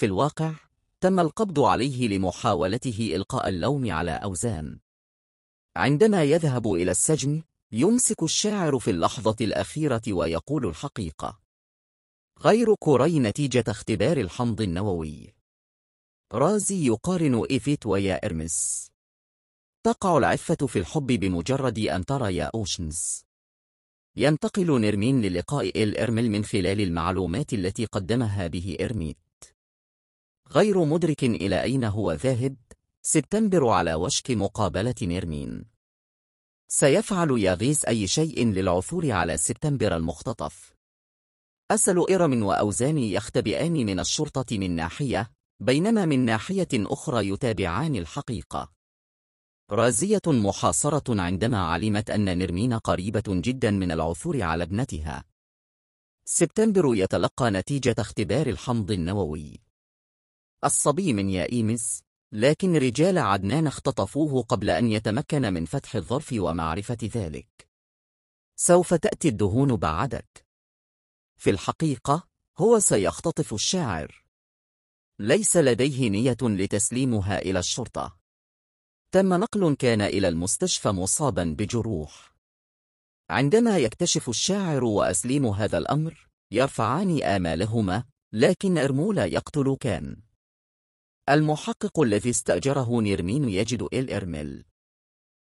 في الواقع تم القبض عليه لمحاولته إلقاء اللوم على أوزان عندما يذهب إلى السجن يمسك الشاعر في اللحظة الأخيرة ويقول الحقيقة غير كوري نتيجة اختبار الحمض النووي رازي يقارن إيفيت ويا إرمس تقع العفة في الحب بمجرد أن ترى يا أوشنز ينتقل نيرمين للقاء إرمل من خلال المعلومات التي قدمها به إرميت غير مدرك إلى أين هو ذاهب سبتمبر على وشك مقابلة نيرمين سيفعل ياغيس أي شيء للعثور على سبتمبر المختطف أسل إرم وأوزاني يختبئان من الشرطة من ناحية بينما من ناحية أخرى يتابعان الحقيقة رازية محاصرة عندما علمت أن نرمين قريبة جدا من العثور على ابنتها سبتمبر يتلقى نتيجة اختبار الحمض النووي الصبي من يائيمس لكن رجال عدنان اختطفوه قبل أن يتمكن من فتح الظرف ومعرفة ذلك سوف تأتي الدهون بعدك في الحقيقة هو سيختطف الشاعر ليس لديه نية لتسليمها إلى الشرطة تم نقل كان إلى المستشفى مصابا بجروح عندما يكتشف الشاعر وأسليم هذا الأمر يرفعان آمالهما لكن إرمولا يقتل كان المحقق الذي استأجره نيرمين يجد إرميل.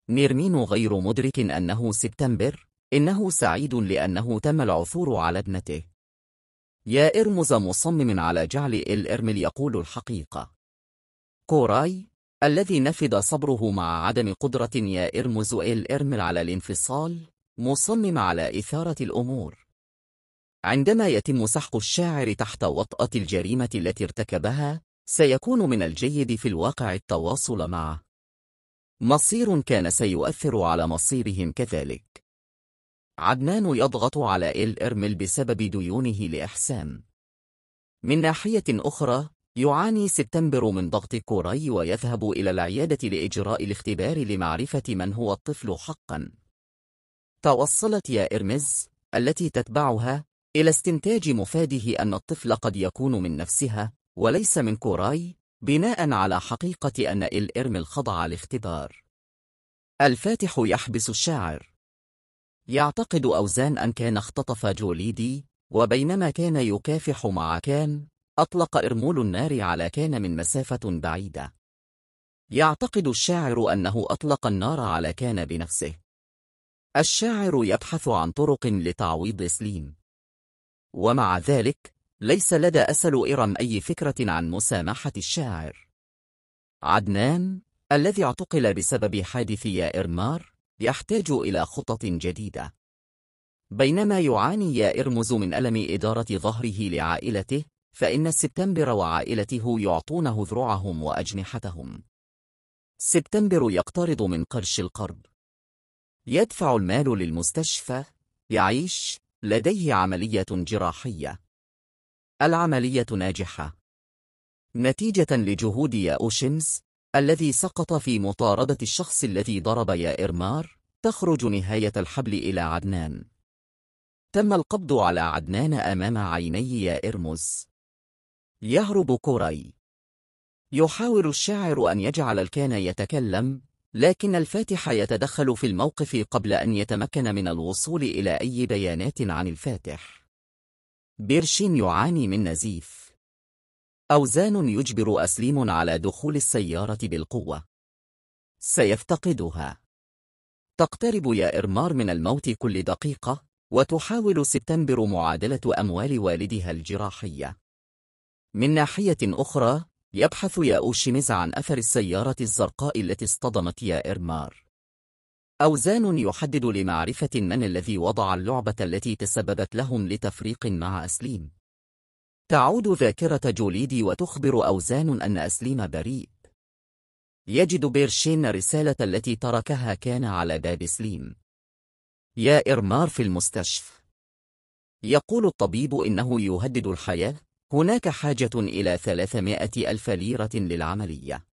نيرمين غير مدرك أنه سبتمبر إنه سعيد لأنه تم العثور على ابنته يا إرمز مصمم على جعل إرميل يقول الحقيقة كوراي الذي نفد صبره مع عدم قدرة يا إرمز إرميل على الانفصال مصمم على إثارة الأمور عندما يتم سحق الشاعر تحت وطأة الجريمة التي ارتكبها سيكون من الجيد في الواقع التواصل معه. مصير كان سيؤثر على مصيرهم كذلك. عدنان يضغط على إل إرمل بسبب ديونه لإحسان. من ناحية أخرى، يعاني سبتمبر من ضغط كوري ويذهب إلى العيادة لإجراء الاختبار لمعرفة من هو الطفل حقاً. توصلت يا إرمز، التي تتبعها، إلى استنتاج مفاده أن الطفل قد يكون من نفسها، وليس من كوراي بناء على حقيقة أن الإرمل خضع لاختبار الفاتح يحبس الشاعر يعتقد أوزان أن كان اختطف جوليدي وبينما كان يكافح مع كان أطلق إرمول النار على كان من مسافة بعيدة يعتقد الشاعر أنه أطلق النار على كان بنفسه الشاعر يبحث عن طرق لتعويض سليم ومع ذلك ليس لدى أسل إرم أي فكرة عن مسامحة الشاعر عدنان الذي اعتقل بسبب حادث يا إرمار يحتاج إلى خطط جديدة بينما يعاني إرمز من ألم إدارة ظهره لعائلته فإن سبتمبر وعائلته يعطونه ذرعهم وأجنحتهم سبتمبر يقترض من قرش القرض يدفع المال للمستشفى يعيش لديه عملية جراحية العملية ناجحة نتيجة لجهود ياوشيمز الذي سقط في مطاردة الشخص الذي ضرب يائرمار تخرج نهاية الحبل إلى عدنان تم القبض على عدنان أمام عيني يائرمز يهرب كوري يحاول الشاعر أن يجعل الكان يتكلم لكن الفاتح يتدخل في الموقف قبل أن يتمكن من الوصول إلى أي بيانات عن الفاتح بيرشين يعاني من نزيف أوزان يجبر أسليم على دخول السيارة بالقوة سيفتقدها تقترب يا إرمار من الموت كل دقيقة وتحاول سبتمبر معادلة أموال والدها الجراحية من ناحية أخرى يبحث يا أوشيميز عن أثر السيارة الزرقاء التي اصطدمت يا إرمار أوزان يحدد لمعرفة من الذي وضع اللعبة التي تسببت لهم لتفريق مع أسليم تعود ذاكرة جوليدي وتخبر أوزان أن أسليم بريء يجد بيرشين رسالة التي تركها كان على باب سليم يا إرمار في المستشفى يقول الطبيب إنه يهدد الحياة هناك حاجة إلى 300 ألف ليرة للعملية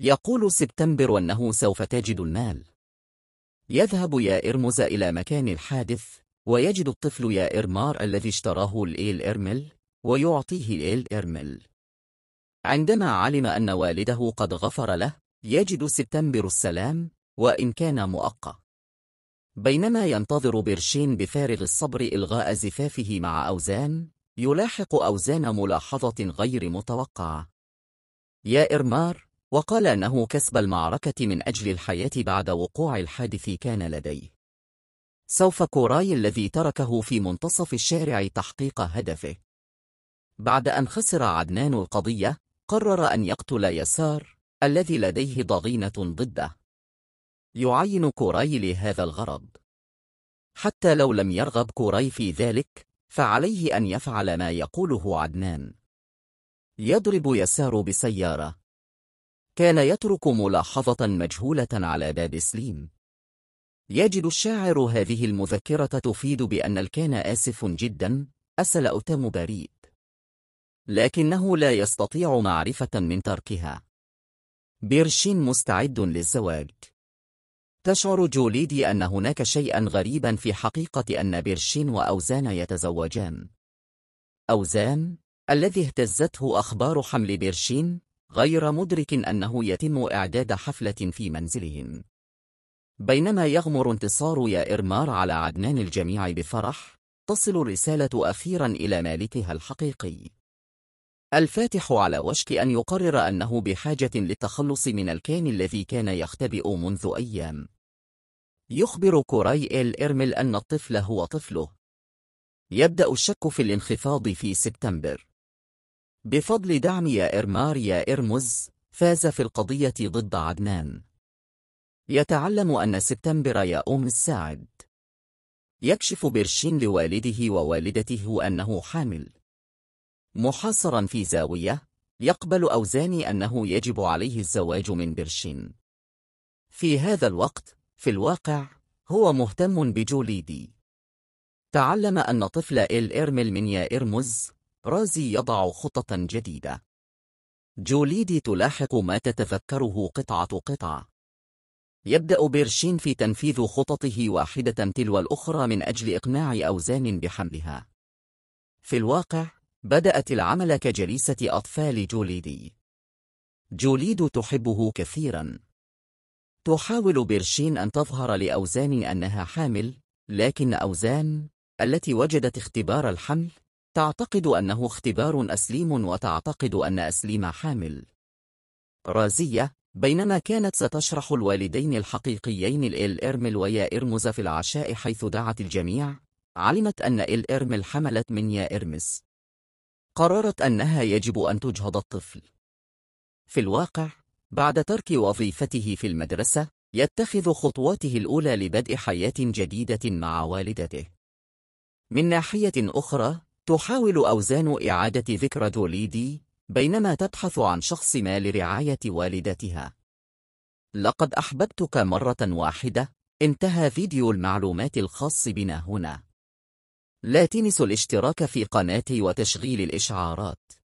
يقول سبتمبر أنه سوف تجد المال يذهب يا إرمز إلى مكان الحادث ويجد الطفل يا إرمار الذي اشتراه الإيل إرمل ويعطيه الإيل إرمل عندما علم أن والده قد غفر له يجد سبتمبر السلام وإن كان مؤقت بينما ينتظر بيرشين بفارغ الصبر إلغاء زفافه مع أوزان يلاحق أوزان ملاحظة غير متوقعة يا إرمار وقال أنه كسب المعركة من أجل الحياة بعد وقوع الحادث كان لديه سوف كوراي الذي تركه في منتصف الشارع تحقيق هدفه بعد أن خسر عدنان القضية قرر أن يقتل يسار الذي لديه ضغينة ضده يعين كوراي لهذا الغرض حتى لو لم يرغب كوراي في ذلك فعليه أن يفعل ما يقوله عدنان يضرب يسار بسيارة كان يترك ملاحظة مجهولة على باب سليم يجد الشاعر هذه المذكرة تفيد بأن الكان آسف جدا أسل أتام بريء لكنه لا يستطيع معرفة من تركها بيرشين مستعد للزواج تشعر جوليدي أن هناك شيئا غريبا في حقيقة أن بيرشين وأوزان يتزوجان أوزان الذي اهتزته أخبار حمل بيرشين غير مدرك أنه يتم إعداد حفلة في منزلهم بينما يغمر انتصار يا إرمار على عدنان الجميع بفرح تصل الرسالة أخيرا إلى مالكها الحقيقي الفاتح على وشك أن يقرر أنه بحاجة للتخلص من الكان الذي كان يختبئ منذ أيام يخبر كوري إرمل أن الطفل هو طفله يبدأ الشك في الانخفاض في سبتمبر بفضل دعم يا إرمار يا إرمز فاز في القضية ضد عدنان يتعلم أن سبتمبر يا أم الساعد يكشف برشين لوالده ووالدته أنه حامل محاصرا في زاوية يقبل أوزاني أنه يجب عليه الزواج من برشين في هذا الوقت في الواقع هو مهتم بجوليدي تعلم أن طفل إل إرمل من يا إرمز رازي يضع خطة جديدة جوليدي تلاحق ما تتفكره قطعة قطعة يبدأ بيرشين في تنفيذ خططه واحدة تلو الأخرى من أجل إقناع أوزان بحملها في الواقع بدأت العمل كجليسة أطفال جوليدي جوليد تحبه كثيرا تحاول بيرشين أن تظهر لأوزان أنها حامل لكن أوزان التي وجدت اختبار الحمل تعتقد أنه اختبار أسليم وتعتقد أن أسليم حامل رازية بينما كانت ستشرح الوالدين الحقيقيين الإرمل ويا إرمز في العشاء حيث دعت الجميع علمت أن الإرمل حملت من يا إرمز قررت أنها يجب أن تجهض الطفل في الواقع بعد ترك وظيفته في المدرسة يتخذ خطواته الأولى لبدء حياة جديدة مع والدته من ناحية أخرى تحاول أوزان إعادة ذكرى دوليدي بينما تبحث عن شخص ما لرعاية والدتها. لقد أحببتك مرة واحدة. انتهى فيديو المعلومات الخاص بنا هنا. لا تنسوا الاشتراك في قناتي وتشغيل الإشعارات.